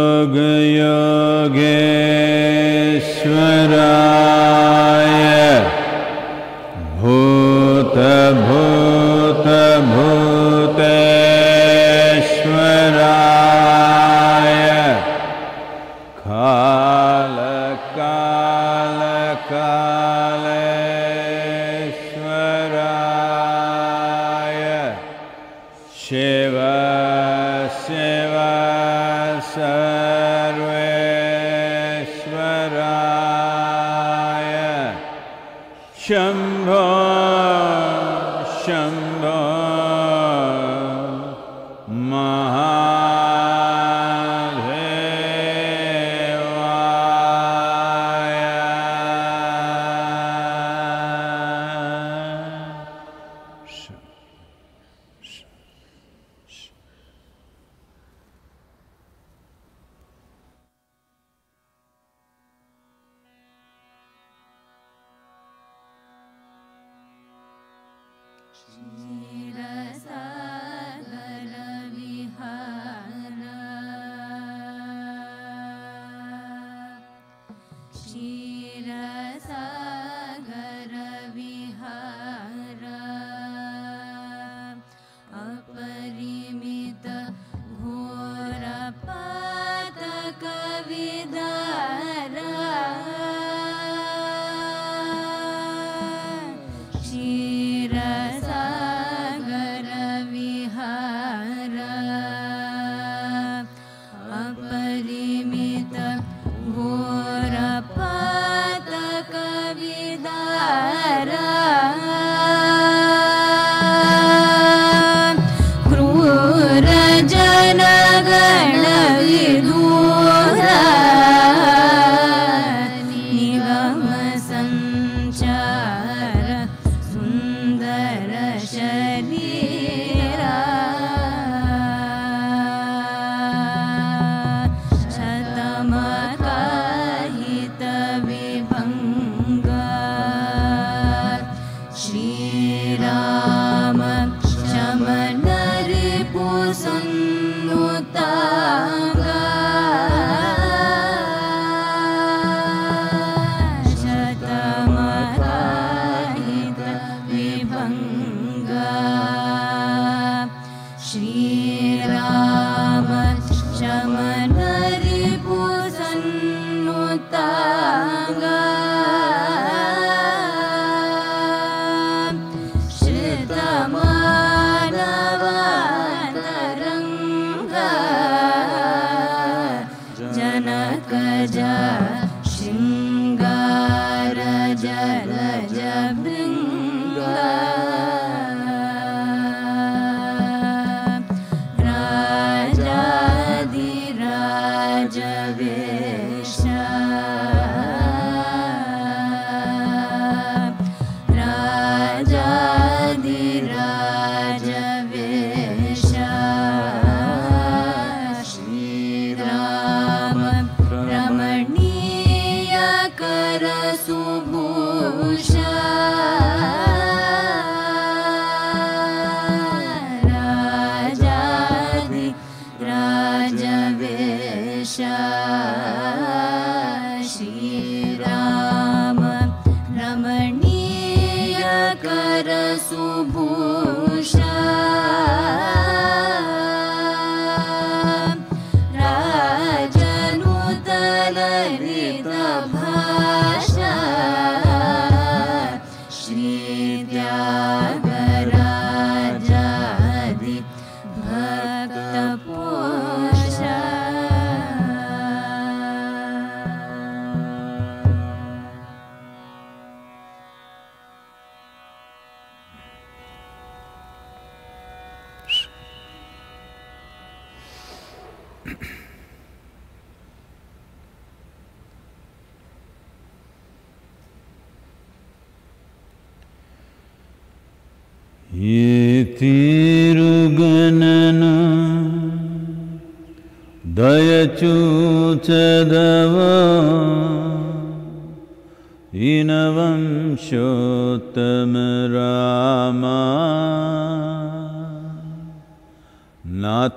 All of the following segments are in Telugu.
योगयोगेश्वरा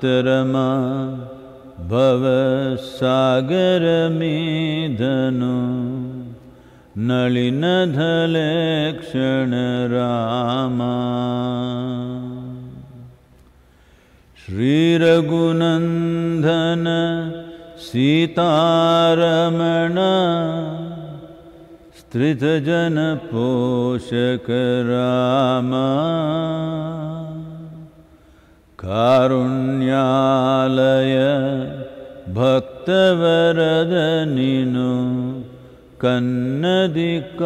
रमा भवसागर मेधनु नलिनधलक्षण श्रीरघुनन्दन सीतारमण स्त्रितजन पोषक कारुण्यालय भक्तवरदनिनु कन्नदिकानुपुरामा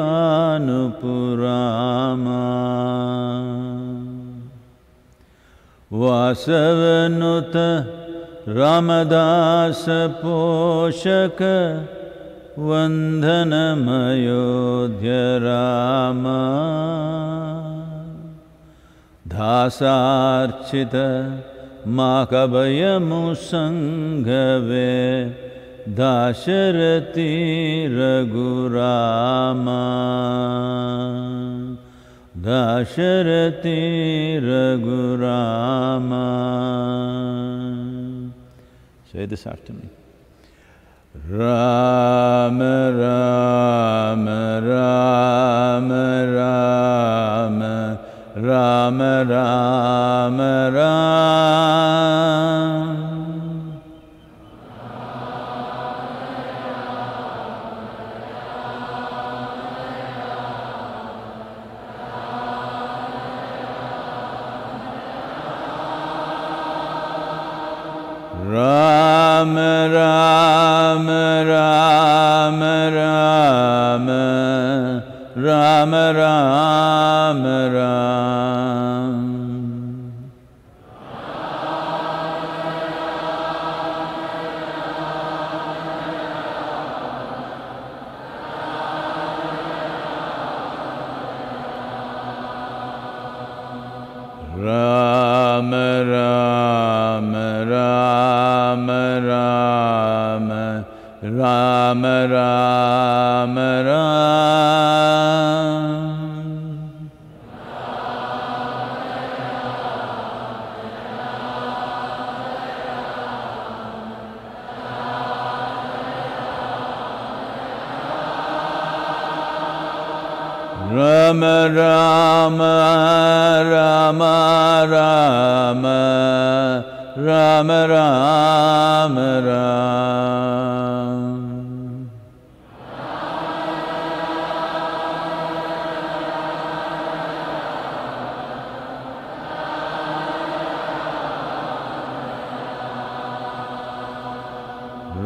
नुपुराम वासवनुत रामदासपोषकवन्दनमयोध्य Ram धासार्चित माकभयमुसङ्गवे दाशरति Raghurama दाशरति Raghurama Say this after me. Ram Ram Ram Ram Ram Ram Ram Ram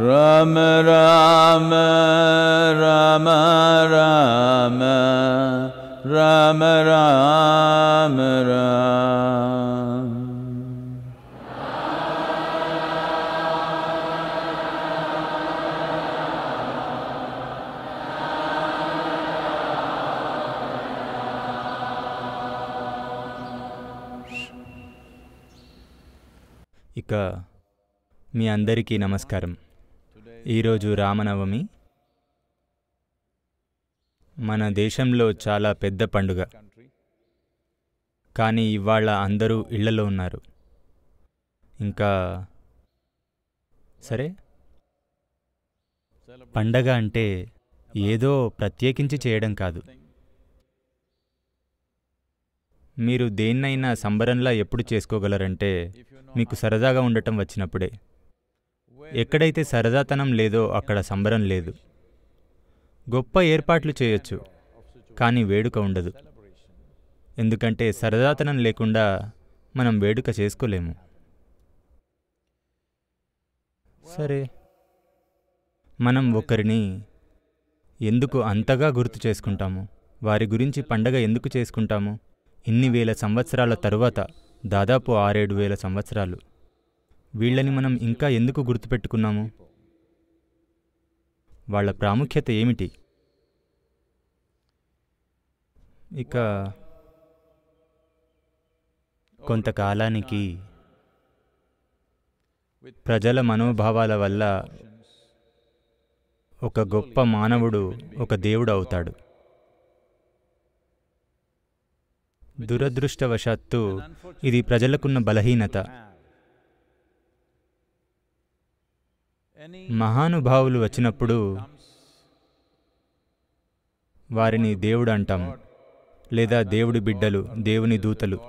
Ram Ram Ram Ram Ram Ram ఇక మీ అందరికీ నమస్కారం ఈరోజు రామనవమి మన దేశంలో చాలా పెద్ద పండుగ కానీ ఇవాళ అందరూ ఇళ్లలో ఉన్నారు ఇంకా సరే పండగ అంటే ఏదో ప్రత్యేకించి చేయడం కాదు మీరు దేన్నైనా సంబరంలా ఎప్పుడు చేసుకోగలరంటే మీకు సరదాగా ఉండటం వచ్చినప్పుడే ఎక్కడైతే సరదాతనం లేదో అక్కడ సంబరం లేదు గొప్ప ఏర్పాట్లు చేయొచ్చు కానీ వేడుక ఉండదు ఎందుకంటే సరదాతనం లేకుండా మనం వేడుక చేసుకోలేము సరే మనం ఒకరిని ఎందుకు అంతగా గుర్తు చేసుకుంటాము వారి గురించి పండగ ఎందుకు చేసుకుంటాము ఇన్ని వేల సంవత్సరాల తరువాత దాదాపు ఆరేడు వేల సంవత్సరాలు వీళ్ళని మనం ఇంకా ఎందుకు గుర్తుపెట్టుకున్నాము వాళ్ళ ప్రాముఖ్యత ఏమిటి ఇక కొంతకాలానికి ప్రజల మనోభావాల వల్ల ఒక గొప్ప మానవుడు ఒక దేవుడు అవుతాడు దురదృష్టవశాత్తు ఇది ప్రజలకున్న బలహీనత మహానుభావులు వచ్చినప్పుడు వారిని దేవుడు అంటాం లేదా దేవుడి బిడ్డలు దేవుని దూతలు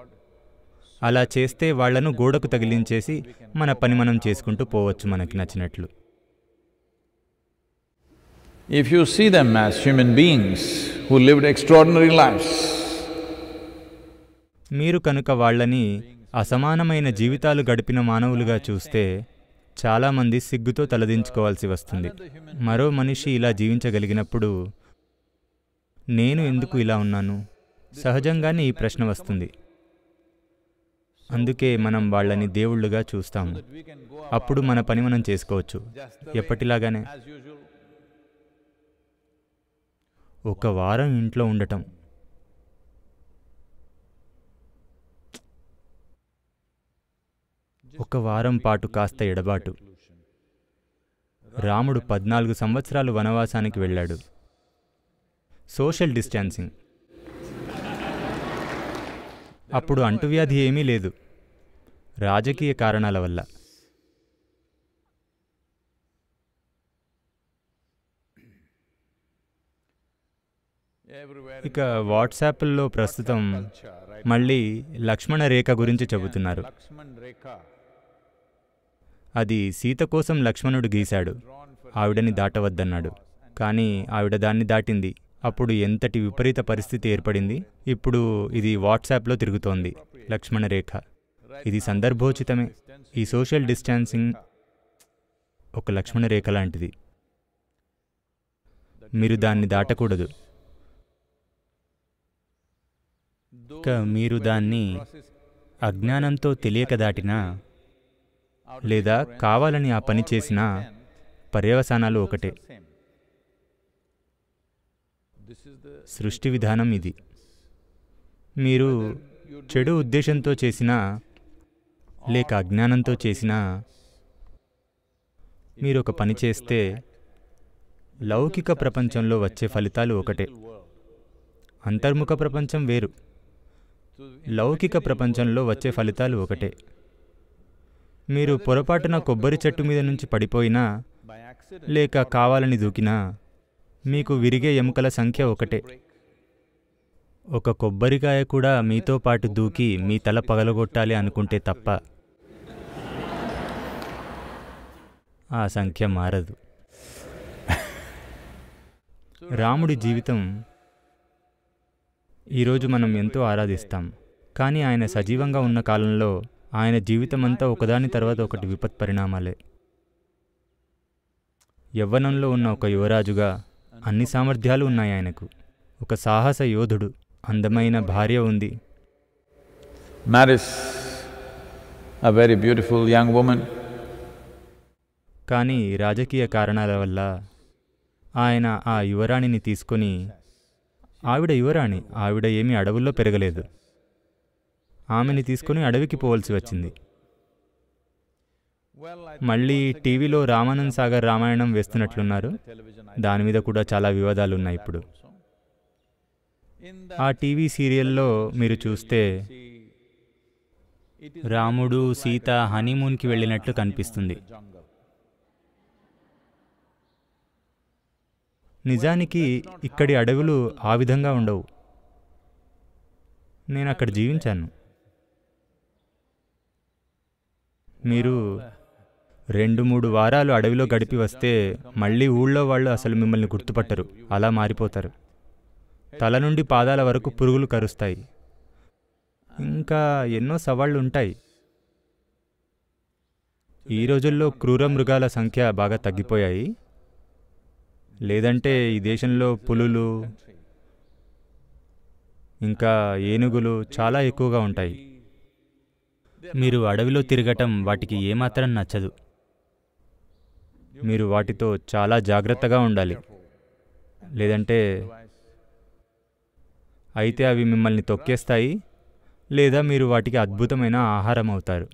అలా చేస్తే వాళ్లను గోడకు తగిలించేసి మన పని మనం చేసుకుంటూ పోవచ్చు మనకి నచ్చినట్లు if you see them as human beings who lived extraordinary lives మీరు కనుక వాళ్ళని అసమానమైన జీవితాలు గడిపిన మానవులుగా చూస్తే చాలామంది సిగ్గుతో తలదించుకోవాల్సి వస్తుంది మరో మనిషి ఇలా జీవించగలిగినప్పుడు నేను ఎందుకు ఇలా ఉన్నాను సహజంగానే ఈ ప్రశ్న వస్తుంది అందుకే మనం వాళ్ళని దేవుళ్ళుగా చూస్తాము అప్పుడు మన పని మనం చేసుకోవచ్చు ఎప్పటిలాగానే ఒక వారం ఇంట్లో ఉండటం ఒక వారం పాటు కాస్త ఎడబాటు రాముడు పద్నాలుగు సంవత్సరాలు వనవాసానికి వెళ్ళాడు సోషల్ డిస్టాన్సింగ్ అప్పుడు అంటువ్యాధి ఏమీ లేదు రాజకీయ కారణాల వల్ల ఇక వాట్సాప్లో ప్రస్తుతం మళ్ళీ లక్ష్మణ రేఖ గురించి చెబుతున్నారు అది సీత కోసం లక్ష్మణుడు గీశాడు ఆవిడని దాటవద్దన్నాడు కానీ ఆవిడ దాన్ని దాటింది అప్పుడు ఎంతటి విపరీత పరిస్థితి ఏర్పడింది ఇప్పుడు ఇది వాట్సాప్లో తిరుగుతోంది లక్ష్మణ రేఖ ఇది సందర్భోచితమే ఈ సోషల్ డిస్టాన్సింగ్ ఒక లక్ష్మణ రేఖ లాంటిది మీరు దాన్ని దాటకూడదు మీరు దాన్ని అజ్ఞానంతో తెలియక దాటినా లేదా కావాలని ఆ పని చేసినా పర్యవసానాలు ఒకటే సృష్టి విధానం ఇది మీరు చెడు ఉద్దేశంతో చేసినా లేక అజ్ఞానంతో చేసినా మీరు ఒక పని చేస్తే లౌకిక ప్రపంచంలో వచ్చే ఫలితాలు ఒకటే అంతర్ముఖ ప్రపంచం వేరు లౌకిక ప్రపంచంలో వచ్చే ఫలితాలు ఒకటే మీరు పొరపాటున కొబ్బరి చెట్టు మీద నుంచి పడిపోయినా లేక కావాలని దూకినా మీకు విరిగే ఎముకల సంఖ్య ఒకటే ఒక కొబ్బరికాయ కూడా మీతో పాటు దూకి మీ తల పగలగొట్టాలి అనుకుంటే తప్ప ఆ సంఖ్య మారదు రాముడి జీవితం ఈరోజు మనం ఎంతో ఆరాధిస్తాం కానీ ఆయన సజీవంగా ఉన్న కాలంలో ఆయన జీవితం అంతా ఒకదాని తర్వాత ఒకటి విపత్ పరిణామాలే యవ్వనంలో ఉన్న ఒక యువరాజుగా అన్ని సామర్థ్యాలు ఉన్నాయి ఆయనకు ఒక సాహస యోధుడు అందమైన భార్య ఉంది marries a very beautiful young woman కానీ రాజకీయ కారణాల వల్ల ఆయన ఆ యువరాణిని తీసుకొని ఆవిడ యువరాణి ఆవిడ ఏమీ అడవుల్లో పెరగలేదు ఆమెని తీసుకుని అడవికి పోవలసి వచ్చింది మళ్ళీ టీవీలో రామానంద్ సాగర్ రామాయణం వేస్తున్నట్లున్నారు దాని మీద కూడా చాలా వివాదాలు ఉన్నాయి ఇప్పుడు ఆ టీవీ సీరియల్లో మీరు చూస్తే రాముడు సీత హనీమూన్కి వెళ్ళినట్లు కనిపిస్తుంది నిజానికి ఇక్కడి అడవులు ఆ విధంగా ఉండవు నేను అక్కడ జీవించాను మీరు రెండు మూడు వారాలు అడవిలో గడిపి వస్తే మళ్ళీ ఊళ్ళో వాళ్ళు అసలు మిమ్మల్ని గుర్తుపట్టరు అలా మారిపోతారు తల నుండి పాదాల వరకు పురుగులు కరుస్తాయి ఇంకా ఎన్నో సవాళ్ళు ఉంటాయి ఈ రోజుల్లో క్రూర మృగాల సంఖ్య బాగా తగ్గిపోయాయి లేదంటే ఈ దేశంలో పులులు ఇంకా ఏనుగులు చాలా ఎక్కువగా ఉంటాయి మీరు అడవిలో తిరగటం వాటికి ఏమాత్రం నచ్చదు మీరు వాటితో చాలా జాగ్రత్తగా ఉండాలి లేదంటే అయితే అవి మిమ్మల్ని తొక్కేస్తాయి లేదా మీరు వాటికి అద్భుతమైన ఆహారం అవుతారు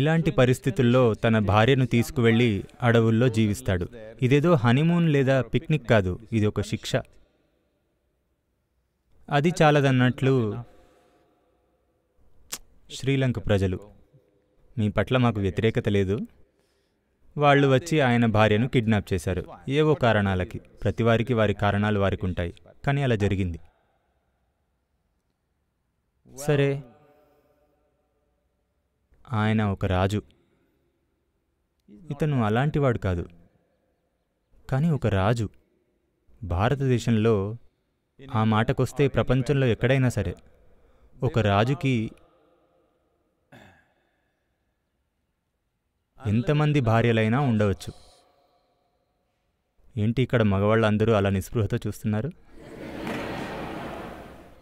ఇలాంటి పరిస్థితుల్లో తన భార్యను తీసుకువెళ్ళి అడవుల్లో జీవిస్తాడు ఇదేదో హనీమూన్ లేదా పిక్నిక్ కాదు ఇది ఒక శిక్ష అది చాలదన్నట్లు శ్రీలంక ప్రజలు మీ పట్ల మాకు వ్యతిరేకత లేదు వాళ్ళు వచ్చి ఆయన భార్యను కిడ్నాప్ చేశారు ఏవో కారణాలకి ప్రతివారికి వారి కారణాలు వారికి ఉంటాయి కానీ అలా జరిగింది సరే ఆయన ఒక రాజు ఇతను అలాంటివాడు కాదు కానీ ఒక రాజు భారతదేశంలో ఆ మాటకొస్తే ప్రపంచంలో ఎక్కడైనా సరే ఒక రాజుకి ఎంతమంది భార్యలైనా ఉండవచ్చు ఏంటి ఇక్కడ మగవాళ్ళందరూ అలా నిస్పృహతో చూస్తున్నారు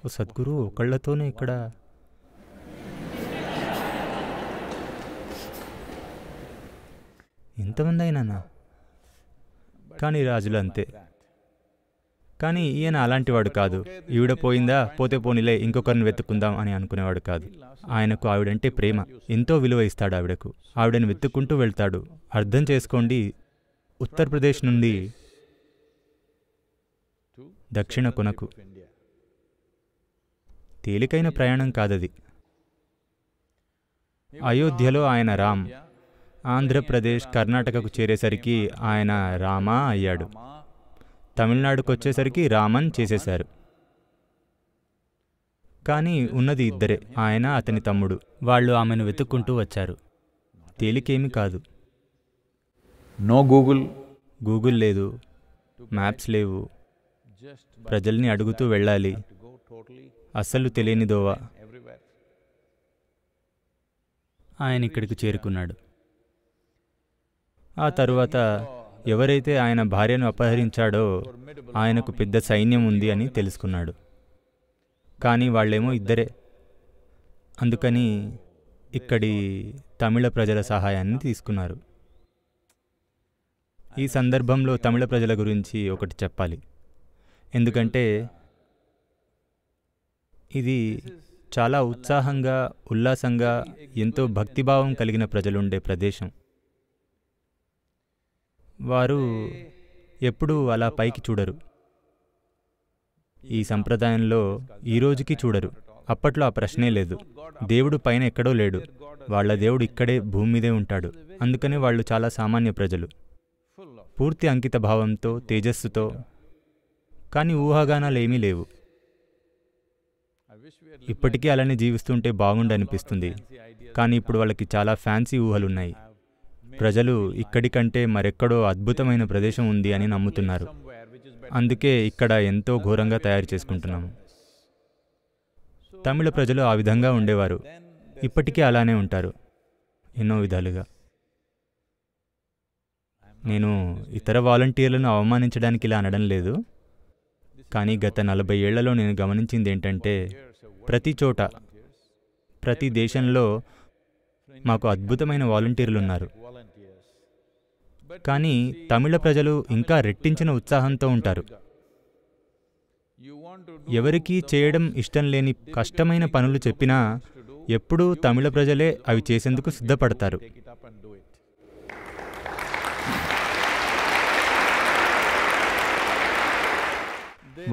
ఓ సద్గురు ఒకళ్ళతోనే ఇక్కడ ఎంతమంది అయినా కానీ రాజులు అంతే కానీ ఈయన అలాంటివాడు కాదు ఈవిడ పోయిందా పోతే పోనిలే ఇంకొకరిని వెతుక్కుందాం అని అనుకునేవాడు కాదు ఆయనకు ఆవిడంటే ప్రేమ ఎంతో విలువ ఇస్తాడు ఆవిడకు ఆవిడని వెతుక్కుంటూ వెళ్తాడు అర్థం చేసుకోండి ఉత్తరప్రదేశ్ నుండి దక్షిణ కొనకు తేలికైన ప్రయాణం కాదది అయోధ్యలో ఆయన రామ్ ఆంధ్రప్రదేశ్ కర్ణాటకకు చేరేసరికి ఆయన రామా అయ్యాడు తమిళనాడుకు వచ్చేసరికి రామన్ చేసేశారు కానీ ఉన్నది ఇద్దరే ఆయన అతని తమ్ముడు వాళ్ళు ఆమెను వెతుక్కుంటూ వచ్చారు తేలికేమీ కాదు నో గూగుల్ గూగుల్ లేదు మ్యాప్స్ లేవు ప్రజల్ని అడుగుతూ వెళ్ళాలి అస్సలు తెలియనిదోవా ఆయన ఇక్కడికి చేరుకున్నాడు ఆ తరువాత ఎవరైతే ఆయన భార్యను అపహరించాడో ఆయనకు పెద్ద సైన్యం ఉంది అని తెలుసుకున్నాడు కానీ వాళ్ళేమో ఇద్దరే అందుకని ఇక్కడి తమిళ ప్రజల సహాయాన్ని తీసుకున్నారు ఈ సందర్భంలో తమిళ ప్రజల గురించి ఒకటి చెప్పాలి ఎందుకంటే ఇది చాలా ఉత్సాహంగా ఉల్లాసంగా ఎంతో భక్తిభావం కలిగిన ప్రజలుండే ప్రదేశం వారు ఎప్పుడూ అలా పైకి చూడరు ఈ సంప్రదాయంలో ఈ రోజుకి చూడరు అప్పట్లో ఆ ప్రశ్నే లేదు దేవుడు పైన ఎక్కడో లేడు వాళ్ళ దేవుడు ఇక్కడే భూమి మీదే ఉంటాడు అందుకనే వాళ్ళు చాలా సామాన్య ప్రజలు పూర్తి అంకిత భావంతో తేజస్సుతో కానీ ఊహాగానాలు ఏమీ లేవు ఇప్పటికీ అలానే జీవిస్తుంటే బాగుండనిపిస్తుంది కానీ ఇప్పుడు వాళ్ళకి చాలా ఫ్యాన్సీ ఊహలున్నాయి ప్రజలు ఇక్కడి కంటే మరెక్కడో అద్భుతమైన ప్రదేశం ఉంది అని నమ్ముతున్నారు అందుకే ఇక్కడ ఎంతో ఘోరంగా తయారు చేసుకుంటున్నాము తమిళ ప్రజలు ఆ విధంగా ఉండేవారు ఇప్పటికీ అలానే ఉంటారు ఎన్నో విధాలుగా నేను ఇతర వాలంటీర్లను అవమానించడానికి ఇలా అనడం లేదు కానీ గత నలభై ఏళ్లలో నేను గమనించింది ఏంటంటే ప్రతి చోట ప్రతి దేశంలో మాకు అద్భుతమైన వాలంటీర్లు ఉన్నారు కానీ తమిళ ప్రజలు ఇంకా రెట్టించిన ఉత్సాహంతో ఉంటారు ఎవరికీ చేయడం ఇష్టం లేని కష్టమైన పనులు చెప్పినా ఎప్పుడూ తమిళ ప్రజలే అవి చేసేందుకు సిద్ధపడతారు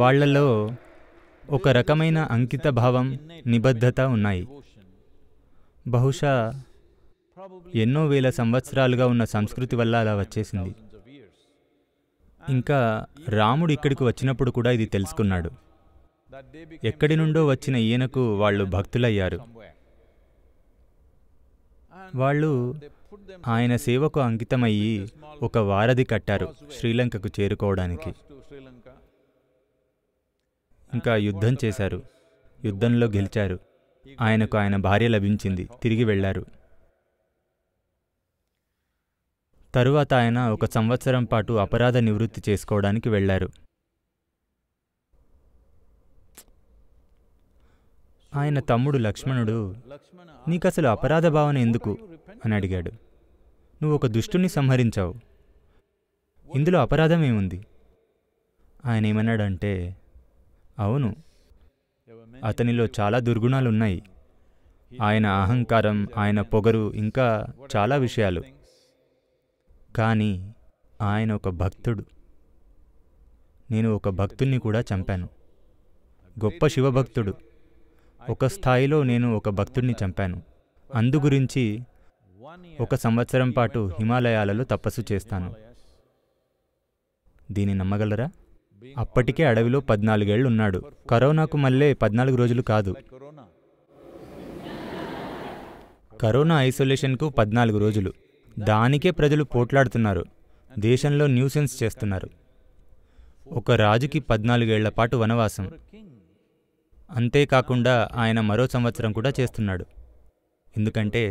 వాళ్లలో ఒక రకమైన అంకిత భావం నిబద్ధత ఉన్నాయి బహుశా ఎన్నో వేల సంవత్సరాలుగా ఉన్న సంస్కృతి వల్ల అలా వచ్చేసింది ఇంకా రాముడు ఇక్కడికి వచ్చినప్పుడు కూడా ఇది తెలుసుకున్నాడు ఎక్కడి నుండో వచ్చిన ఈయనకు వాళ్ళు భక్తులయ్యారు వాళ్ళు ఆయన సేవకు అంకితమయ్యి ఒక వారధి కట్టారు శ్రీలంకకు చేరుకోవడానికి ఇంకా యుద్ధం చేశారు యుద్ధంలో గెలిచారు ఆయనకు ఆయన భార్య లభించింది తిరిగి వెళ్లారు తరువాత ఆయన ఒక సంవత్సరం పాటు అపరాధ నివృత్తి చేసుకోవడానికి వెళ్ళారు ఆయన తమ్ముడు లక్ష్మణుడు నీకు అసలు అపరాధ భావన ఎందుకు అని అడిగాడు నువ్వు ఒక దుష్టుని సంహరించావు ఇందులో అపరాధం ఏముంది ఆయన ఏమన్నాడంటే అవును అతనిలో చాలా దుర్గుణాలున్నాయి ఆయన అహంకారం ఆయన పొగరు ఇంకా చాలా విషయాలు కానీ ఆయన ఒక భక్తుడు నేను ఒక భక్తుణ్ణి కూడా చంపాను గొప్ప శివభక్తుడు ఒక స్థాయిలో నేను ఒక భక్తుడిని చంపాను అందుగురించి ఒక సంవత్సరం పాటు హిమాలయాలలో తపస్సు చేస్తాను దీన్ని నమ్మగలరా అప్పటికే అడవిలో పద్నాలుగేళ్ళు ఉన్నాడు కరోనాకు మళ్ళీ పద్నాలుగు రోజులు కాదు కరోనా ఐసోలేషన్కు పద్నాలుగు రోజులు దానికే ప్రజలు పోట్లాడుతున్నారు దేశంలో న్యూసెన్స్ చేస్తున్నారు ఒక రాజుకి పద్నాలుగేళ్ల పాటు వనవాసం అంతేకాకుండా ఆయన మరో సంవత్సరం కూడా చేస్తున్నాడు ఎందుకంటే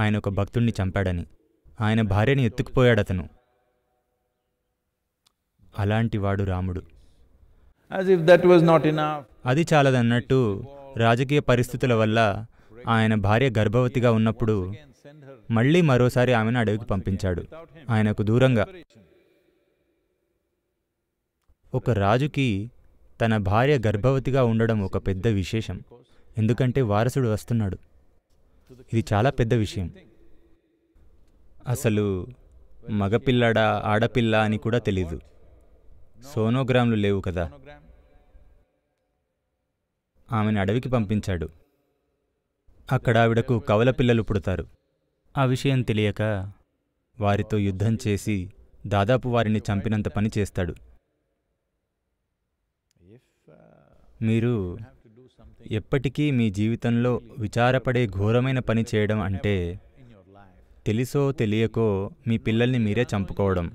ఆయన ఒక భక్తుణ్ణి చంపాడని ఆయన భార్యని ఎత్తుకుపోయాడతను అలాంటి వాడు రాముడు అది చాలదన్నట్టు రాజకీయ పరిస్థితుల వల్ల ఆయన భార్య గర్భవతిగా ఉన్నప్పుడు మళ్లీ మరోసారి ఆమెను అడవికి పంపించాడు ఆయనకు దూరంగా ఒక రాజుకి తన భార్య గర్భవతిగా ఉండడం ఒక పెద్ద విశేషం ఎందుకంటే వారసుడు వస్తున్నాడు ఇది చాలా పెద్ద విషయం అసలు మగపిల్లడా ఆడపిల్ల అని కూడా తెలీదు సోనోగ్రామ్లు లేవు కదా ఆమెను అడవికి పంపించాడు అక్కడ ఆవిడకు కవల పిల్లలు పుడతారు ఆ విషయం తెలియక వారితో యుద్ధం చేసి దాదాపు వారిని చంపినంత పని చేస్తాడు మీరు ఎప్పటికీ మీ జీవితంలో విచారపడే ఘోరమైన పని చేయడం అంటే తెలిసో తెలియకో మీ పిల్లల్ని మీరే చంపుకోవడం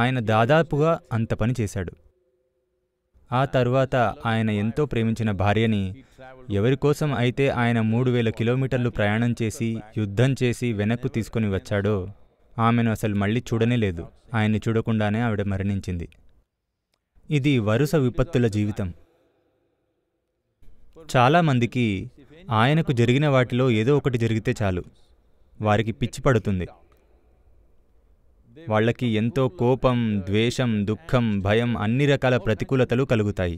ఆయన దాదాపుగా అంత పని చేశాడు ఆ తర్వాత ఆయన ఎంతో ప్రేమించిన భార్యని ఎవరి కోసం అయితే ఆయన మూడు వేల కిలోమీటర్లు ప్రయాణం చేసి యుద్ధం చేసి వెనక్కు తీసుకుని వచ్చాడో ఆమెను అసలు మళ్ళీ చూడనే లేదు ఆయన్ని చూడకుండానే ఆవిడ మరణించింది ఇది వరుస విపత్తుల జీవితం చాలామందికి ఆయనకు జరిగిన వాటిలో ఏదో ఒకటి జరిగితే చాలు వారికి పిచ్చి పడుతుంది వాళ్ళకి ఎంతో కోపం ద్వేషం దుఃఖం భయం అన్ని రకాల ప్రతికూలతలు కలుగుతాయి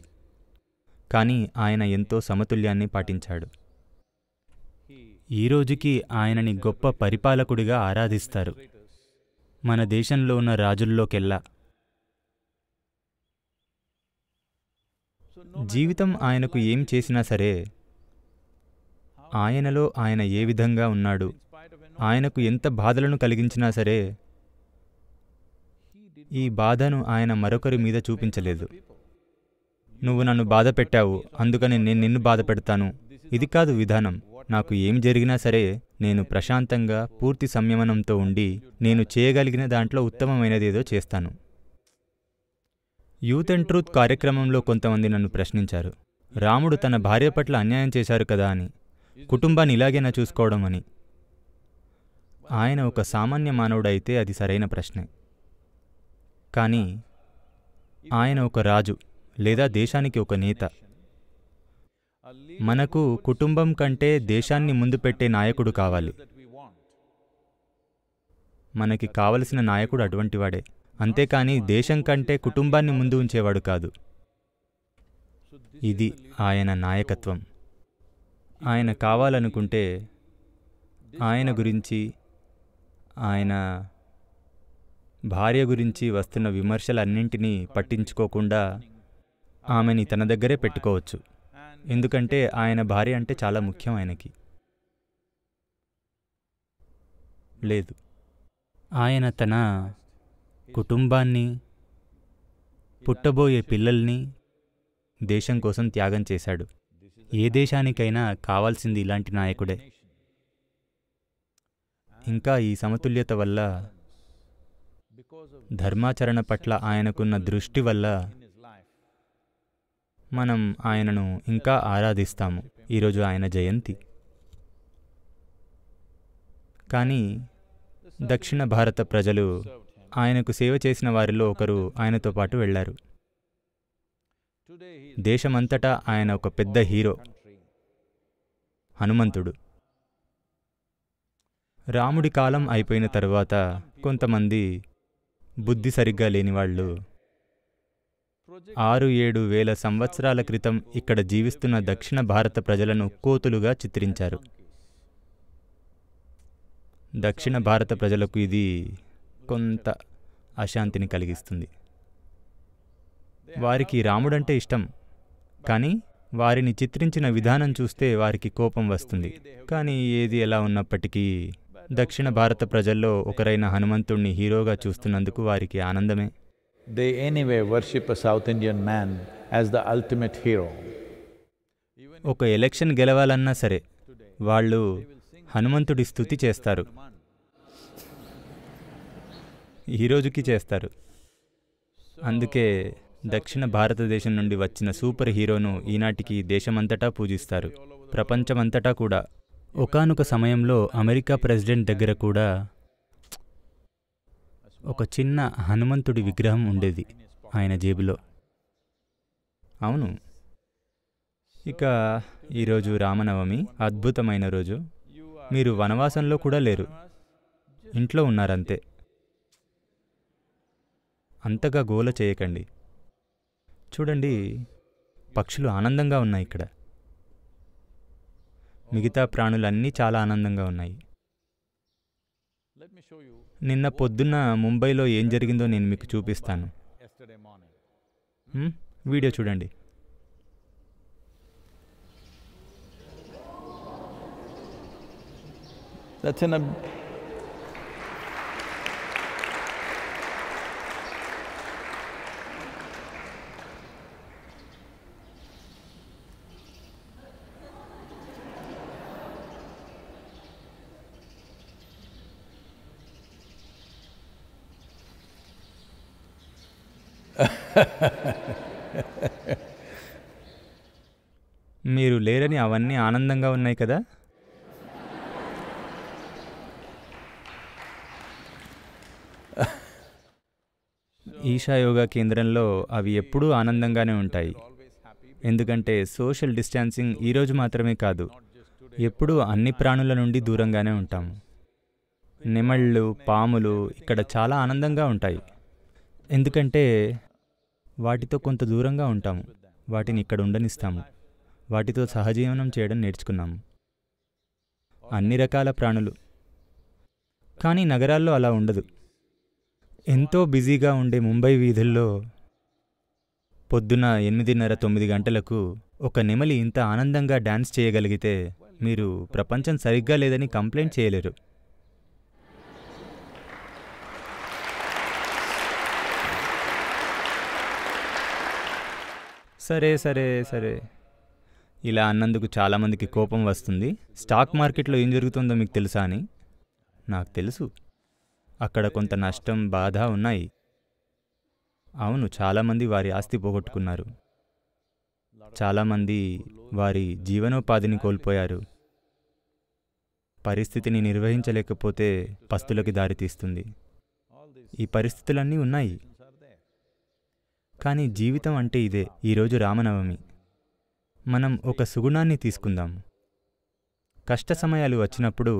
కానీ ఆయన ఎంతో సమతుల్యాన్ని పాటించాడు ఈ రోజుకి ఆయనని గొప్ప పరిపాలకుడిగా ఆరాధిస్తారు మన దేశంలో ఉన్న రాజుల్లోకెల్లా జీవితం ఆయనకు ఏం చేసినా సరే ఆయనలో ఆయన ఏ విధంగా ఉన్నాడు ఆయనకు ఎంత బాధలను కలిగించినా సరే ఈ బాధను ఆయన మరొకరి మీద చూపించలేదు నువ్వు నన్ను బాధ పెట్టావు అందుకని నేను నిన్ను బాధ పెడతాను ఇది కాదు విధానం నాకు ఏమి జరిగినా సరే నేను ప్రశాంతంగా పూర్తి సంయమనంతో ఉండి నేను చేయగలిగిన దాంట్లో ఉత్తమమైనదేదో చేస్తాను యూత్ అండ్ ట్రూత్ కార్యక్రమంలో కొంతమంది నన్ను ప్రశ్నించారు రాముడు తన భార్య పట్ల అన్యాయం చేశారు కదా అని కుటుంబాన్ని ఇలాగేనా చూసుకోవడం అని ఆయన ఒక సామాన్య మానవుడైతే అది సరైన ప్రశ్నే కానీ ఆయన ఒక రాజు లేదా దేశానికి ఒక నేత మనకు కుటుంబం కంటే దేశాన్ని ముందు పెట్టే నాయకుడు కావాలి మనకి కావలసిన నాయకుడు అటువంటి వాడే అంతేకాని దేశం కంటే కుటుంబాన్ని ముందు ఉంచేవాడు కాదు ఇది ఆయన నాయకత్వం ఆయన కావాలనుకుంటే ఆయన గురించి ఆయన భార్య గురించి వస్తున్న విమర్శలన్నింటినీ పట్టించుకోకుండా ఆమెని తన దగ్గరే పెట్టుకోవచ్చు ఎందుకంటే ఆయన భార్య అంటే చాలా ముఖ్యం ఆయనకి లేదు ఆయన తన కుటుంబాన్ని పుట్టబోయే పిల్లల్ని దేశం కోసం త్యాగం చేశాడు ఏ దేశానికైనా కావాల్సింది ఇలాంటి నాయకుడే ఇంకా ఈ సమతుల్యత వల్ల ధర్మాచరణ పట్ల ఆయనకున్న దృష్టి వల్ల మనం ఆయనను ఇంకా ఆరాధిస్తాము ఈరోజు ఆయన జయంతి కానీ దక్షిణ భారత ప్రజలు ఆయనకు సేవ చేసిన వారిలో ఒకరు ఆయనతో పాటు వెళ్ళారు దేశమంతటా ఆయన ఒక పెద్ద హీరో హనుమంతుడు రాముడి కాలం అయిపోయిన తరువాత కొంతమంది బుద్ధి సరిగ్గా లేనివాళ్ళు ఆరు ఏడు వేల సంవత్సరాల క్రితం ఇక్కడ జీవిస్తున్న దక్షిణ భారత ప్రజలను కోతులుగా చిత్రించారు దక్షిణ భారత ప్రజలకు ఇది కొంత అశాంతిని కలిగిస్తుంది వారికి రాముడంటే ఇష్టం కానీ వారిని చిత్రించిన విధానం చూస్తే వారికి కోపం వస్తుంది కానీ ఏది ఎలా ఉన్నప్పటికీ దక్షిణ భారత ప్రజల్లో ఒకరైన హనుమంతుణ్ణి హీరోగా చూస్తున్నందుకు వారికి ఆనందమే they anyway worship South Indian man as the ultimate hero ఒక ఎలక్షన్ గెలవాలన్నా సరే వాళ్ళు హనుమంతుడి స్థుతి చేస్తారు ఈరోజుకి చేస్తారు అందుకే దక్షిణ భారతదేశం నుండి వచ్చిన సూపర్ హీరోను ఈనాటికి దేశమంతటా పూజిస్తారు ప్రపంచమంతటా కూడా ఒకనొక సమయంలో అమెరికా ప్రెసిడెంట్ దగ్గర కూడా ఒక చిన్న హనుమంతుడి విగ్రహం ఉండేది ఆయన జేబులో అవును ఇక ఈరోజు రామనవమి అద్భుతమైన రోజు మీరు వనవాసంలో కూడా లేరు ఇంట్లో ఉన్నారంతే అంతగా గోల చేయకండి చూడండి పక్షులు ఆనందంగా ఉన్నాయి ఇక్కడ మిగతా ప్రాణులన్నీ చాలా ఆనందంగా ఉన్నాయి నిన్న పొద్దున్న ముంబైలో ఏం జరిగిందో నేను మీకు చూపిస్తాను వీడియో చూడండి That's in a మీరు లేరని అవన్నీ ఆనందంగా ఉన్నాయి కదా ఈషా యోగా కేంద్రంలో అవి ఎప్పుడూ ఆనందంగానే ఉంటాయి ఎందుకంటే సోషల్ డిస్టాన్సింగ్ ఈరోజు మాత్రమే కాదు ఎప్పుడూ అన్ని ప్రాణుల నుండి దూరంగానే ఉంటాము నిమళ్ళు పాములు ఇక్కడ చాలా ఆనందంగా ఉంటాయి ఎందుకంటే వాటితో కొంత దూరంగా ఉంటాము వాటిని ఇక్కడ ఉండనిస్తాము వాటితో సహజీవనం చేయడం నేర్చుకున్నాము అన్ని రకాల ప్రాణులు కానీ నగరాల్లో అలా ఉండదు ఎంతో బిజీగా ఉండే ముంబై వీధుల్లో పొద్దున ఎనిమిదిన్నర తొమ్మిది గంటలకు ఒక నెమలి ఇంత ఆనందంగా డ్యాన్స్ చేయగలిగితే మీరు ప్రపంచం సరిగ్గా లేదని కంప్లైంట్ చేయలేరు సరే సరే సరే ఇలా అన్నందుకు చాలామందికి కోపం వస్తుంది స్టాక్ మార్కెట్లో ఏం జరుగుతుందో మీకు తెలుసా అని నాకు తెలుసు అక్కడ కొంత నష్టం బాధ ఉన్నాయి అవును చాలామంది వారి ఆస్తి పోగొట్టుకున్నారు చాలామంది వారి జీవనోపాధిని కోల్పోయారు పరిస్థితిని నిర్వహించలేకపోతే పస్తులకి దారితీస్తుంది ఈ పరిస్థితులన్నీ ఉన్నాయి కానీ జీవితం అంటే ఇదే ఈరోజు రామనవమి మనం ఒక సుగుణాన్ని తీసుకుందాం కష్ట సమయాలు వచ్చినప్పుడు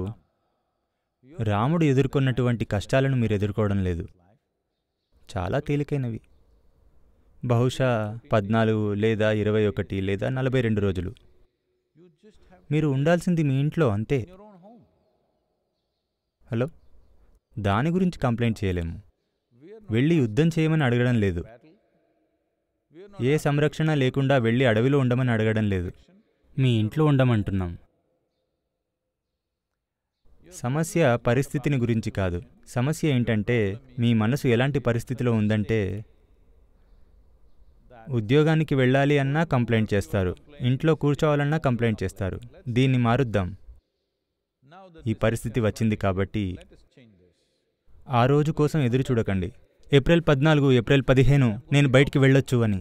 రాముడు ఎదుర్కొన్నటువంటి కష్టాలను మీరు ఎదుర్కోవడం లేదు చాలా తేలికైనవి బహుశా పద్నాలుగు లేదా ఇరవై ఒకటి లేదా నలభై రెండు రోజులు మీరు ఉండాల్సింది మీ ఇంట్లో అంతే హలో దాని గురించి కంప్లైంట్ చేయలేము వెళ్ళి యుద్ధం చేయమని అడగడం లేదు ఏ సంరక్షణ లేకుండా వెళ్ళి అడవిలో ఉండమని అడగడం లేదు మీ ఇంట్లో ఉండమంటున్నాం సమస్య పరిస్థితిని గురించి కాదు సమస్య ఏంటంటే మీ మనసు ఎలాంటి పరిస్థితిలో ఉందంటే ఉద్యోగానికి వెళ్ళాలి అన్నా కంప్లైంట్ చేస్తారు ఇంట్లో కూర్చోవాలన్నా కంప్లైంట్ చేస్తారు దీన్ని మారుద్దాం ఈ పరిస్థితి వచ్చింది కాబట్టి ఆ రోజు కోసం ఎదురు చూడకండి ఏప్రిల్ పద్నాలుగు ఏప్రిల్ పదిహేను నేను బయటికి వెళ్ళొచ్చు అని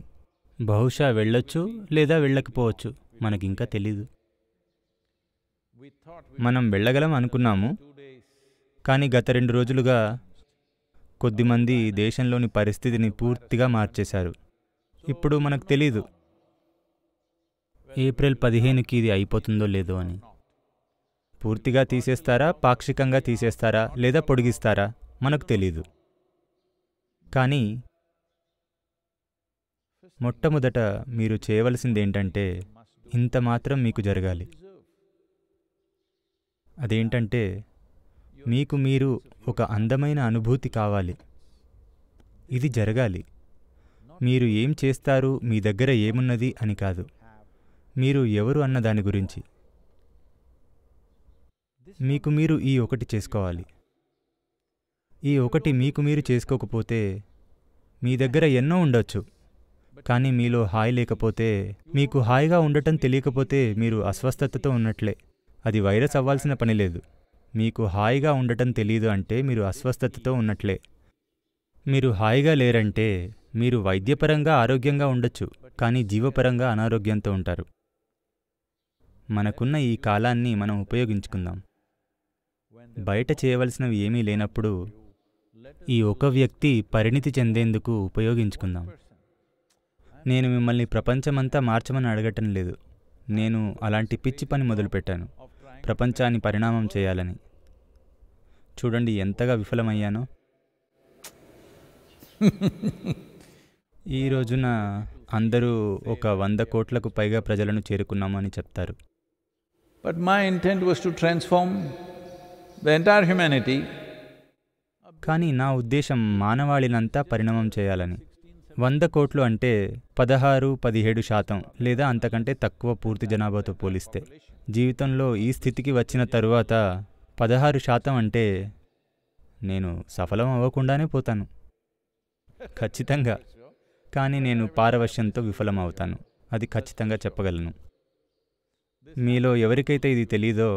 బహుశా వెళ్ళొచ్చు లేదా వెళ్ళకపోవచ్చు మనకింకా తెలీదు మనం వెళ్ళగలం అనుకున్నాము కానీ గత రెండు రోజులుగా కొద్దిమంది దేశంలోని పరిస్థితిని పూర్తిగా మార్చేశారు ఇప్పుడు మనకు తెలీదు ఏప్రిల్ పదిహేనుకి ఇది అయిపోతుందో లేదో అని పూర్తిగా తీసేస్తారా పాక్షికంగా తీసేస్తారా లేదా పొడిగిస్తారా మనకు తెలీదు కానీ మొట్టమొదట మీరు చేయవలసింది ఏంటంటే ఇంత మాత్రం మీకు జరగాలి అదేంటంటే మీకు మీరు ఒక అందమైన అనుభూతి కావాలి ఇది జరగాలి మీరు ఏం చేస్తారు మీ దగ్గర ఏమున్నది అని కాదు మీరు ఎవరు అన్న దాని గురించి మీకు మీరు ఈ ఒకటి చేసుకోవాలి ఈ ఒకటి మీకు మీరు చేసుకోకపోతే మీ దగ్గర ఎన్నో ఉండొచ్చు కానీ మీలో హాయి లేకపోతే మీకు హాయిగా ఉండటం తెలియకపోతే మీరు అస్వస్థతతో ఉన్నట్లే అది వైరస్ అవ్వాల్సిన పని లేదు మీకు హాయిగా ఉండటం తెలియదు అంటే మీరు అస్వస్థతతో ఉన్నట్లే మీరు హాయిగా లేరంటే మీరు వైద్యపరంగా ఆరోగ్యంగా ఉండొచ్చు కానీ జీవపరంగా అనారోగ్యంతో ఉంటారు మనకున్న ఈ కాలాన్ని మనం ఉపయోగించుకుందాం బయట చేయవలసినవి ఏమీ లేనప్పుడు ఈ ఒక వ్యక్తి పరిణితి చెందేందుకు ఉపయోగించుకుందాం నేను మిమ్మల్ని ప్రపంచమంతా మార్చమని అడగటం లేదు నేను అలాంటి పిచ్చి పని మొదలుపెట్టాను ప్రపంచాన్ని పరిణామం చేయాలని చూడండి ఎంతగా విఫలమయ్యానో ఈ రోజున అందరూ ఒక వంద కోట్లకు పైగా ప్రజలను చేరుకున్నామని చెప్తారు but my intent was to transform the entire humanity కానీ నా ఉద్దేశం మానవాళినంతా పరిణామం చేయాలని వంద కోట్లు అంటే పదహారు పదిహేడు శాతం లేదా అంతకంటే తక్కువ పూర్తి జనాభాతో పోలిస్తే జీవితంలో ఈ స్థితికి వచ్చిన తరువాత పదహారు శాతం అంటే నేను సఫలం అవ్వకుండానే పోతాను ఖచ్చితంగా కానీ నేను పారవశ్యంతో విఫలం అవుతాను అది ఖచ్చితంగా చెప్పగలను మీలో ఎవరికైతే ఇది తెలీదో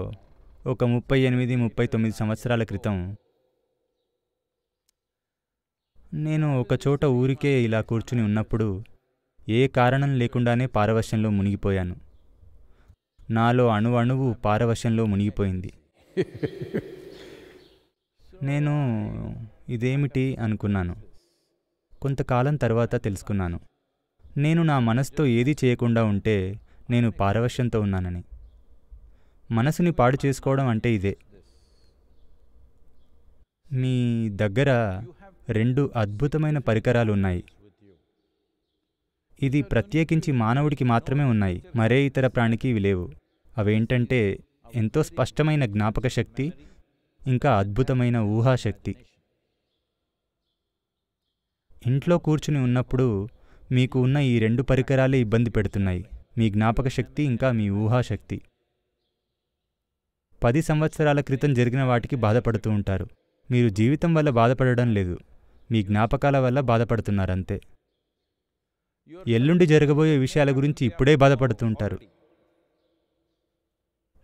ఒక ముప్పై ఎనిమిది ముప్పై తొమ్మిది సంవత్సరాల క్రితం నేను ఒకచోట ఊరికే ఇలా కూర్చుని ఉన్నప్పుడు ఏ కారణం లేకుండానే పారవశ్యంలో మునిగిపోయాను నాలో అణు అణువు పారవశ్యంలో మునిగిపోయింది నేను ఇదేమిటి అనుకున్నాను కొంతకాలం తర్వాత తెలుసుకున్నాను నేను నా మనసుతో ఏది చేయకుండా ఉంటే నేను పారవశ్యంతో ఉన్నానని మనసుని పాడు చేసుకోవడం అంటే ఇదే మీ దగ్గర రెండు అద్భుతమైన పరికరాలు ఉన్నాయి ఇది ప్రత్యేకించి మానవుడికి మాత్రమే ఉన్నాయి మరే ఇతర ప్రాణికి ఇవి లేవు అవేంటంటే ఎంతో స్పష్టమైన జ్ఞాపక శక్తి ఇంకా అద్భుతమైన ఊహాశక్తి ఇంట్లో కూర్చుని ఉన్నప్పుడు మీకు ఉన్న ఈ రెండు పరికరాలే ఇబ్బంది పెడుతున్నాయి మీ జ్ఞాపక శక్తి ఇంకా మీ ఊహాశక్తి పది సంవత్సరాల క్రితం జరిగిన వాటికి బాధపడుతూ ఉంటారు మీరు జీవితం వల్ల బాధపడడం లేదు మీ జ్ఞాపకాల వల్ల బాధపడుతున్నారంతే ఎల్లుండి జరగబోయే విషయాల గురించి ఇప్పుడే బాధపడుతుంటారు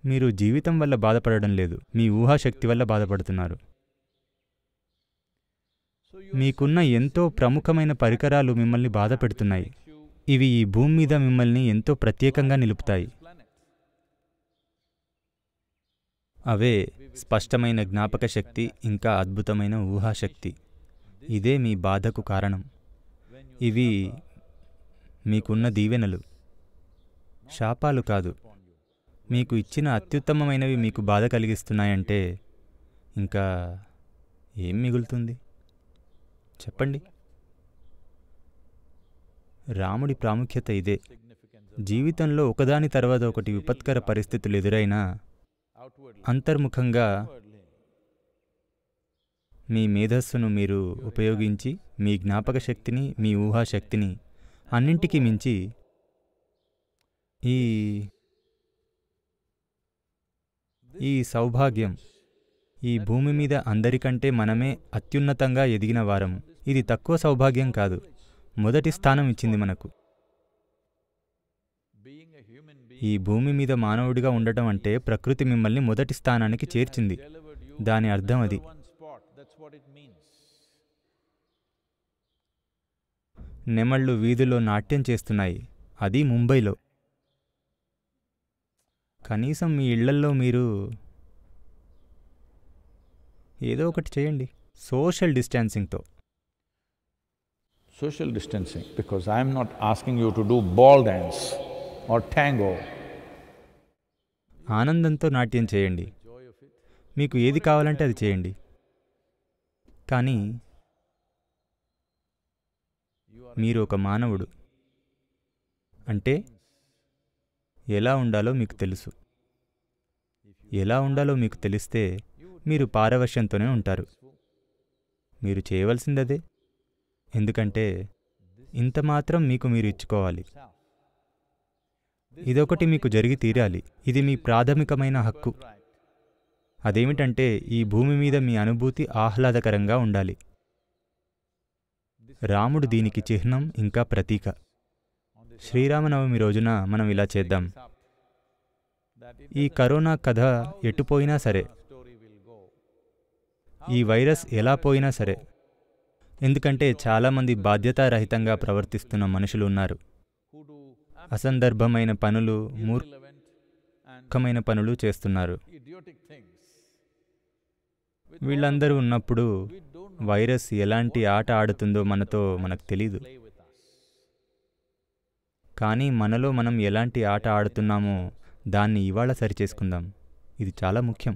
మీరు జీవితం వల్ల బాధపడడం లేదు మీ ఊహాశక్తి వల్ల బాధపడుతున్నారు మీకున్న ఎంతో ప్రముఖమైన పరికరాలు మిమ్మల్ని బాధ పెడుతున్నాయి ఇవి ఈ భూమి మీద మిమ్మల్ని ఎంతో ప్రత్యేకంగా నిలుపుతాయి అవే స్పష్టమైన జ్ఞాపక శక్తి ఇంకా అద్భుతమైన ఊహాశక్తి ఇదే మీ బాధకు కారణం ఇవి మీకున్న దీవెనలు శాపాలు కాదు మీకు ఇచ్చిన అత్యుత్తమమైనవి మీకు బాధ కలిగిస్తున్నాయంటే ఇంకా ఏం మిగులుతుంది చెప్పండి రాముడి ప్రాముఖ్యత ఇదే జీవితంలో ఒకదాని తర్వాత ఒకటి విపత్కర పరిస్థితులు ఎదురైనా అంతర్ముఖంగా మీ మేధస్సును మీరు ఉపయోగించి మీ జ్ఞాపక శక్తిని మీ ఊహాశక్తిని అన్నింటికీ మించి ఈ ఈ సౌభాగ్యం ఈ భూమి మీద అందరికంటే మనమే అత్యున్నతంగా ఎదిగిన వారము ఇది తక్కువ సౌభాగ్యం కాదు మొదటి స్థానం ఇచ్చింది మనకు ఈ భూమి మీద మానవుడిగా ఉండటం అంటే ప్రకృతి మిమ్మల్ని మొదటి స్థానానికి చేర్చింది దాని అర్థం అది నెమళ్ళు వీధిలో నాట్యం చేస్తున్నాయి అది ముంబైలో కనీసం మీ ఇళ్లల్లో మీరు ఏదో ఒకటి చేయండి సోషల్ డిస్టెన్సింగ్తో social distancing because I'm not asking you to do ball dance or tango ఆనందంతో నాట్యం చేయండి మీకు ఏది కావాలంటే అది చేయండి కానీ మీరు ఒక మానవుడు అంటే ఎలా ఉండాలో మీకు తెలుసు ఎలా ఉండాలో మీకు తెలిస్తే మీరు పారవశ్యంతోనే ఉంటారు మీరు చేయవలసిందదే ఎందుకంటే ఇంత మాత్రం మీకు మీరు ఇచ్చుకోవాలి ఇదొకటి మీకు జరిగి తీరాలి ఇది మీ ప్రాథమికమైన హక్కు అదేమిటంటే ఈ భూమి మీద మీ అనుభూతి ఆహ్లాదకరంగా ఉండాలి రాముడు దీనికి చిహ్నం ఇంకా ప్రతీక శ్రీరామనవమి రోజున మనం ఇలా చేద్దాం ఈ కరోనా కథ ఎటుపోయినా సరే ఈ వైరస్ ఎలా పోయినా సరే ఎందుకంటే చాలామంది బాధ్యతారహితంగా ప్రవర్తిస్తున్న మనుషులు ఉన్నారు అసందర్భమైన పనులు మూర్ఖమైన పనులు చేస్తున్నారు వీళ్ళందరూ ఉన్నప్పుడు వైరస్ ఎలాంటి ఆట ఆడుతుందో మనతో మనకు తెలీదు కానీ మనలో మనం ఎలాంటి ఆట ఆడుతున్నామో దాన్ని ఇవాళ సరిచేసుకుందాం ఇది చాలా ముఖ్యం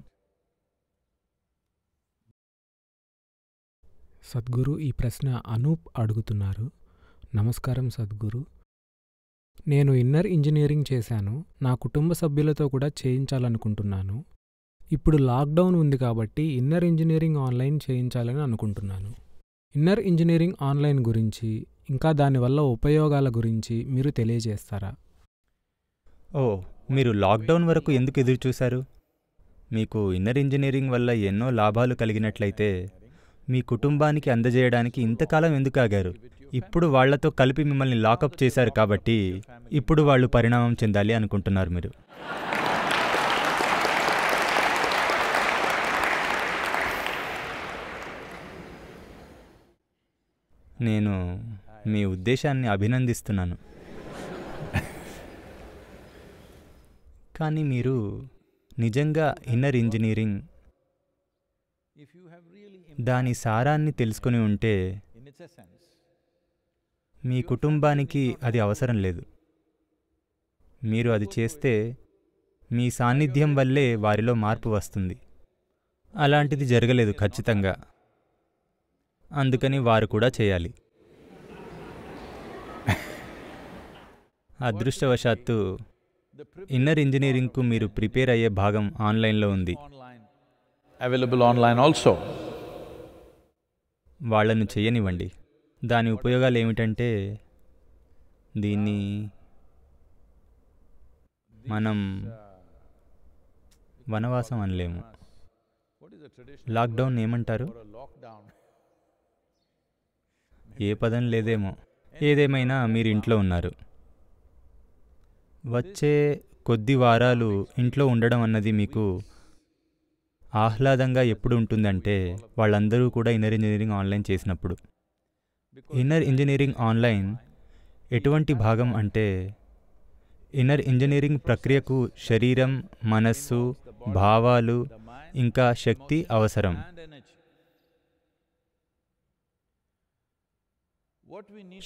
సద్గురు ఈ ప్రశ్న అనూప్ అడుగుతున్నారు నమస్కారం సద్గురు నేను ఇన్నర్ ఇంజనీరింగ్ చేశాను నా కుటుంబ సభ్యులతో కూడా చేయించాలనుకుంటున్నాను ఇప్పుడు లాక్డౌన్ ఉంది కాబట్టి ఇన్నర్ ఇంజనీరింగ్ ఆన్లైన్ చేయించాలని అనుకుంటున్నాను ఇన్నర్ ఇంజనీరింగ్ ఆన్లైన్ గురించి ఇంకా దానివల్ల ఉపయోగాల గురించి మీరు తెలియజేస్తారా ఓ మీరు లాక్డౌన్ వరకు ఎందుకు ఎదురు చూశారు మీకు ఇన్నర్ ఇంజనీరింగ్ వల్ల ఎన్నో లాభాలు కలిగినట్లయితే మీ కుటుంబానికి అందజేయడానికి ఇంతకాలం ఎందుకు ఆగారు ఇప్పుడు వాళ్లతో కలిపి మిమ్మల్ని లాకప్ చేశారు కాబట్టి ఇప్పుడు వాళ్ళు పరిణామం చెందాలి అనుకుంటున్నారు మీరు నేను మీ ఉద్దేశాన్ని అభినందిస్తున్నాను కానీ మీరు నిజంగా ఇన్నర్ ఇంజనీరింగ్ దాని సారాన్ని తెలుసుకుని ఉంటే మీ కుటుంబానికి అది అవసరం లేదు మీరు అది చేస్తే మీ సాన్నిధ్యం వల్లే వారిలో మార్పు వస్తుంది అలాంటిది జరగలేదు ఖచ్చితంగా అందుకని వారు కూడా చేయాలి అదృష్టవశాత్తు ఇన్నర్ ఇంజనీరింగ్కు మీరు ప్రిపేర్ అయ్యే భాగం ఆన్లైన్లో ఉంది అవైలబుల్ ఆన్లైన్ ఆల్సో వాళ్లను చేయనివ్వండి దాని ఉపయోగాలు ఏమిటంటే దీన్ని మనం వనవాసం అనలేము లాక్డౌన్ ఏమంటారు ఏ పదం లేదేమో ఏదేమైనా మీరు ఇంట్లో ఉన్నారు వచ్చే కొద్ది వారాలు ఇంట్లో ఉండడం అన్నది మీకు ఆహ్లాదంగా ఎప్పుడు ఉంటుందంటే వాళ్ళందరూ కూడా ఇన్నర్ ఇంజనీరింగ్ ఆన్లైన్ చేసినప్పుడు ఇన్నర్ ఇంజనీరింగ్ ఆన్లైన్ ఎటువంటి భాగం అంటే ఇన్నర్ ఇంజనీరింగ్ ప్రక్రియకు శరీరం మనస్సు భావాలు ఇంకా శక్తి అవసరం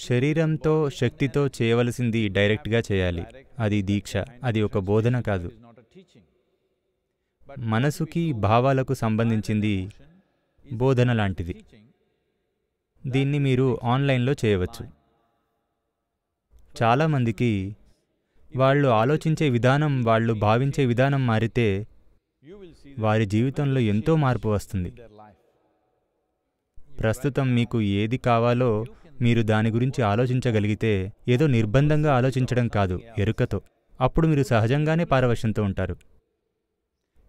శరీరంతో శక్తితో చేయవలసింది డైరెక్ట్గా చేయాలి అది దీక్ష అది ఒక బోధన కాదు మనసుకి భావాలకు సంబంధించింది బోధన లాంటిది దీన్ని మీరు ఆన్లైన్లో చేయవచ్చు చాలామందికి వాళ్ళు ఆలోచించే విధానం వాళ్ళు భావించే విధానం మారితే వారి జీవితంలో ఎంతో మార్పు వస్తుంది ప్రస్తుతం మీకు ఏది కావాలో మీరు దాని గురించి ఆలోచించగలిగితే ఏదో నిర్బంధంగా ఆలోచించడం కాదు ఎరుకతో అప్పుడు మీరు సహజంగానే పారవశంతో ఉంటారు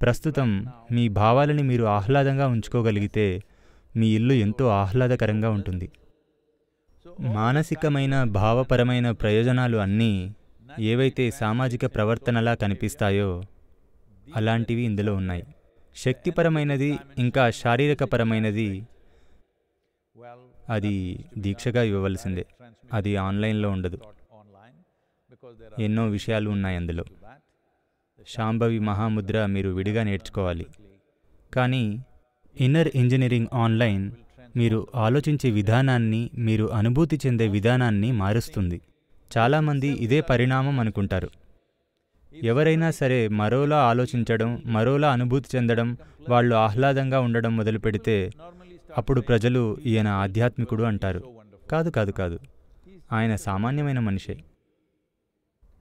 ప్రస్తుతం మీ భావాలని మీరు ఆహ్లాదంగా ఉంచుకోగలిగితే మీ ఇల్లు ఎంతో ఆహ్లాదకరంగా ఉంటుంది మానసికమైన భావపరమైన ప్రయోజనాలు అన్నీ ఏవైతే సామాజిక ప్రవర్తనలా కనిపిస్తాయో అలాంటివి ఇందులో ఉన్నాయి శక్తిపరమైనది ఇంకా శారీరకపరమైనది అది దీక్షగా ఇవ్వవలసిందే అది ఆన్లైన్లో ఉండదు ఎన్నో విషయాలు ఉన్నాయి అందులో శాంభవి మహాముద్ర మీరు విడిగా నేర్చుకోవాలి కానీ ఇన్నర్ ఇంజనీరింగ్ ఆన్లైన్ మీరు ఆలోచించే విధానాన్ని మీరు అనుభూతి చెందే విధానాన్ని మారుస్తుంది చాలామంది ఇదే పరిణామం అనుకుంటారు ఎవరైనా సరే మరోలా ఆలోచించడం మరోలా అనుభూతి చెందడం వాళ్ళు ఆహ్లాదంగా ఉండడం మొదలు పెడితే అప్పుడు ప్రజలు ఈయన ఆధ్యాత్మికుడు అంటారు కాదు కాదు కాదు ఆయన సామాన్యమైన మనిషే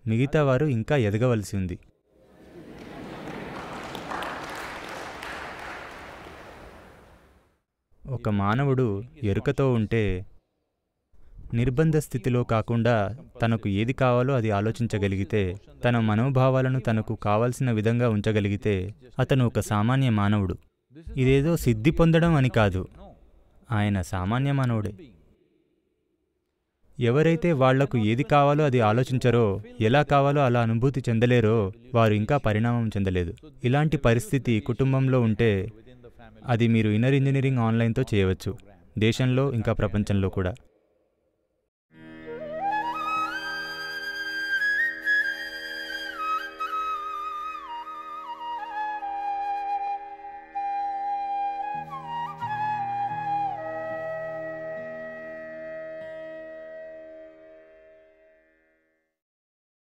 మిగతా వారు ఇంకా ఎదగవలసి ఉంది ఒక మానవుడు ఎరుకతో ఉంటే నిర్బంధ స్థితిలో కాకుండా తనకు ఏది కావాలో అది ఆలోచించగలిగితే తన మనోభావాలను తనకు కావాల్సిన విధంగా ఉంచగలిగితే అతను ఒక సామాన్య మానవుడు ఇదేదో సిద్ధి పొందడం అని కాదు ఆయన సామాన్య మానవుడే ఎవరైతే వాళ్లకు ఏది కావాలో అది ఆలోచించరో ఎలా కావాలో అలా అనుభూతి చెందలేరో వారు ఇంకా పరిణామం చెందలేదు ఇలాంటి పరిస్థితి కుటుంబంలో ఉంటే అది మీరు ఇన్నర్ ఇంజనీరింగ్ ఆన్లైన్తో చేయవచ్చు దేశంలో ఇంకా ప్రపంచంలో కూడా